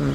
Mm.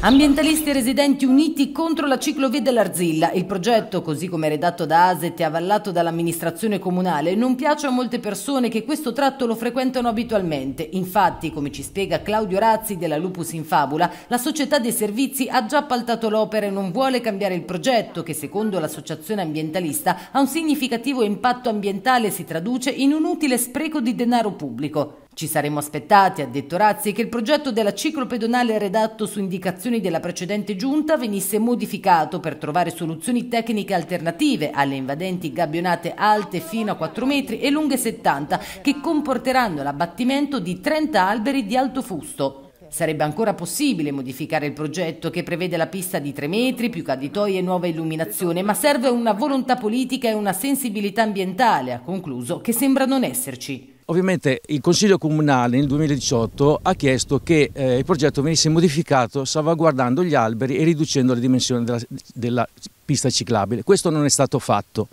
Ambientalisti e residenti uniti contro la ciclovia dell'Arzilla. Il progetto, così come redatto da ASET e avallato dall'amministrazione comunale, non piace a molte persone che questo tratto lo frequentano abitualmente. Infatti, come ci spiega Claudio Razzi della Lupus in Fabula, la società dei servizi ha già appaltato l'opera e non vuole cambiare il progetto che, secondo l'associazione ambientalista, ha un significativo impatto ambientale e si traduce in un utile spreco di denaro pubblico. Ci saremmo aspettati, ha detto Razzi, che il progetto della ciclo pedonale redatto su indicazioni della precedente giunta venisse modificato per trovare soluzioni tecniche alternative alle invadenti gabbionate alte fino a 4 metri e lunghe 70 che comporteranno l'abbattimento di 30 alberi di alto fusto. Sarebbe ancora possibile modificare il progetto che prevede la pista di 3 metri, più caditoie e nuova illuminazione, ma serve una volontà politica e una sensibilità ambientale, ha concluso, che sembra non esserci. Ovviamente il Consiglio Comunale nel 2018 ha chiesto che eh, il progetto venisse modificato salvaguardando gli alberi e riducendo le dimensioni della, della pista ciclabile. Questo non è stato fatto.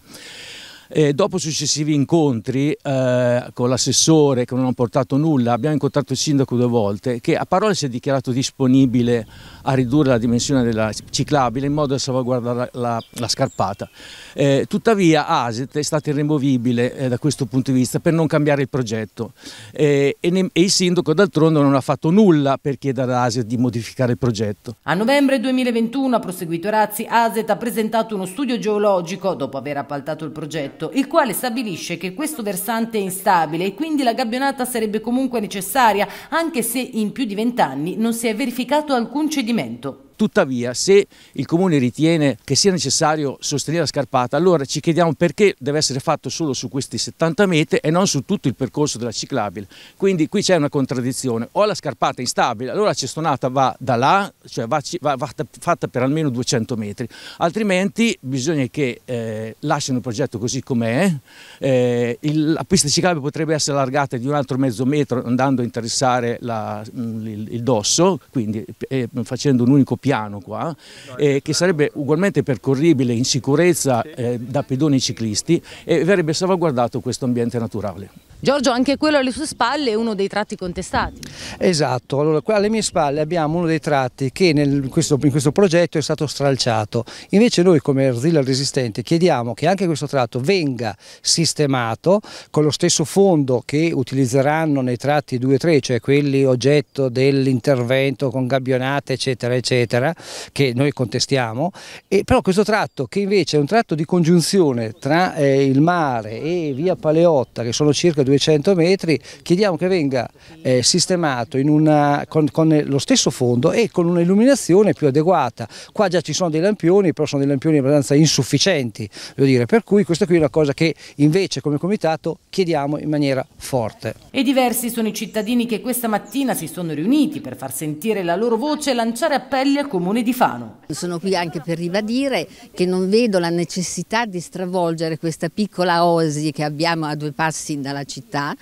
E dopo successivi incontri eh, con l'assessore che non ha portato nulla, abbiamo incontrato il sindaco due volte che a parole si è dichiarato disponibile a ridurre la dimensione della ciclabile in modo da salvaguardare la, la, la scarpata. Eh, tuttavia ASET è stata irremovibile eh, da questo punto di vista per non cambiare il progetto eh, e, ne, e il sindaco d'altronde non ha fatto nulla per chiedere ad ASET di modificare il progetto. A novembre 2021, ha proseguito Razzi, ASET ha presentato uno studio geologico dopo aver appaltato il progetto progetto, il quale stabilisce che questo versante è instabile e quindi la gabbionata sarebbe comunque necessaria, anche se in più di vent'anni non si è verificato alcun cedimento. Tuttavia, se il Comune ritiene che sia necessario sostenere la scarpata, allora ci chiediamo perché deve essere fatto solo su questi 70 metri e non su tutto il percorso della ciclabile. Quindi qui c'è una contraddizione. O la scarpata è instabile, allora la cestonata va da là, cioè va, va, va fatta per almeno 200 metri, altrimenti bisogna che eh, lasciano il progetto così com'è. Eh, la pista ciclabile potrebbe essere allargata di un altro mezzo metro andando a interessare la, il, il, dosso, quindi eh, facendo un unico piano piano qua, eh, che sarebbe ugualmente percorribile in sicurezza eh, da pedoni e ciclisti e verrebbe salvaguardato questo ambiente naturale. Giorgio, anche quello alle sue spalle è uno dei tratti contestati. Esatto, allora alle mie spalle abbiamo uno dei tratti che nel, in, questo, in questo progetto è stato stralciato. Invece noi come Erzilla Resistente chiediamo che anche questo tratto venga sistemato con lo stesso fondo che utilizzeranno nei tratti 2 e 3, cioè quelli oggetto dell'intervento con gabbionate eccetera eccetera, che noi contestiamo, e, però questo tratto che invece è un tratto di congiunzione tra eh, il mare e via Paleotta, che sono circa 2 200 metri, chiediamo che venga eh, sistemato una, con, con, lo stesso fondo e con un'illuminazione più adeguata. Qua già ci sono dei lampioni, però sono dei lampioni abbastanza insufficienti, devo dire. per cui questa qui è una cosa che invece come Comitato chiediamo in maniera forte. E diversi sono i cittadini che questa mattina si sono riuniti per far sentire la loro voce e lanciare appelli al Comune di Fano. Sono qui anche per ribadire che non vedo la necessità di stravolgere questa piccola osi che abbiamo a due passi dalla città città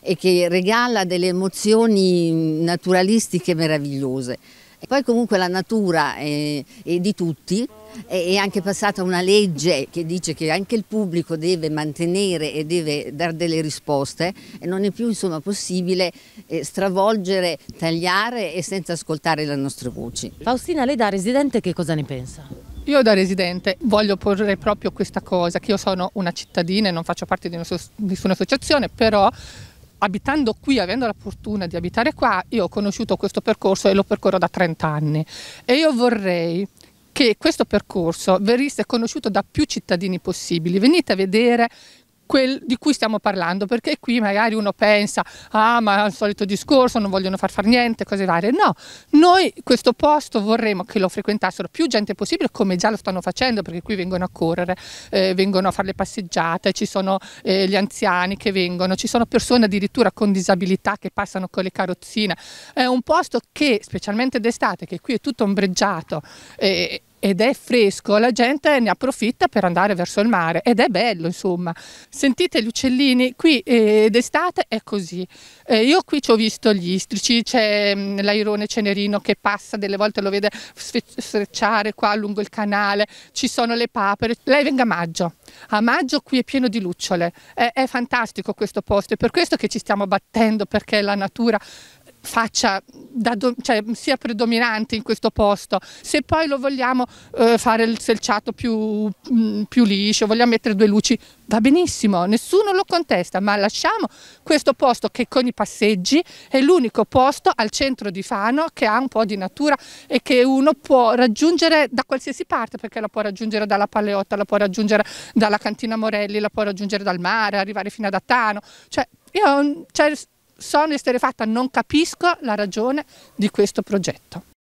e che regala delle emozioni naturalistiche meravigliose. E poi comunque la natura è, eh, è di tutti, è anche passata una legge che dice che anche il pubblico deve mantenere e deve dare delle risposte e non è più insomma, possibile eh, stravolgere, tagliare e senza ascoltare le nostre voci. Faustina, lei da residente che cosa ne pensa? Io da residente voglio porre proprio questa cosa, che io sono una cittadina e non faccio parte di nessuna associazione, però abitando qui, avendo la fortuna di abitare qua, io ho conosciuto questo percorso e lo percorro da 30 anni e io vorrei che questo percorso venisse conosciuto da più cittadini possibili. Venite a vedere quel di cui stiamo parlando, perché qui magari uno pensa, ah ma è il solito discorso, non vogliono far fare niente, cose varie. No, noi questo posto vorremmo che lo frequentassero più gente possibile, come già lo stanno facendo, perché qui vengono a correre, eh, vengono a fare le passeggiate, ci sono eh, gli anziani che vengono, ci sono persone addirittura con disabilità che passano con le carrozzine. È un posto che, specialmente d'estate, che qui è tutto ombreggiato, eh, ed è fresco, la gente ne approfitta per andare verso il mare ed è bello insomma. Sentite gli uccellini, qui eh, d'estate è così. Eh, io qui ci ho visto gli istrici, c'è mm, l'airone cenerino che passa, delle volte lo vede sfrecciare qua lungo il canale, ci sono le papere. Lei venga a maggio, a maggio qui è pieno di lucciole, è, è fantastico questo posto, è per questo che ci stiamo battendo perché la natura faccia do, cioè, sia predominante in questo posto. Se poi lo vogliamo eh, fare il selciato più, mh, mm, più liscio, vogliamo mettere due luci, va benissimo, nessuno lo contesta, ma lasciamo questo posto che con i passeggi è l'unico posto al centro di Fano che ha un po' di natura e che uno può raggiungere da qualsiasi parte, perché la può raggiungere dalla Paleotta, la può raggiungere dalla Cantina Morelli, la può raggiungere dal mare, arrivare fino ad Attano, cioè, io, cioè sono esterefatta, non capisco la ragione di questo progetto.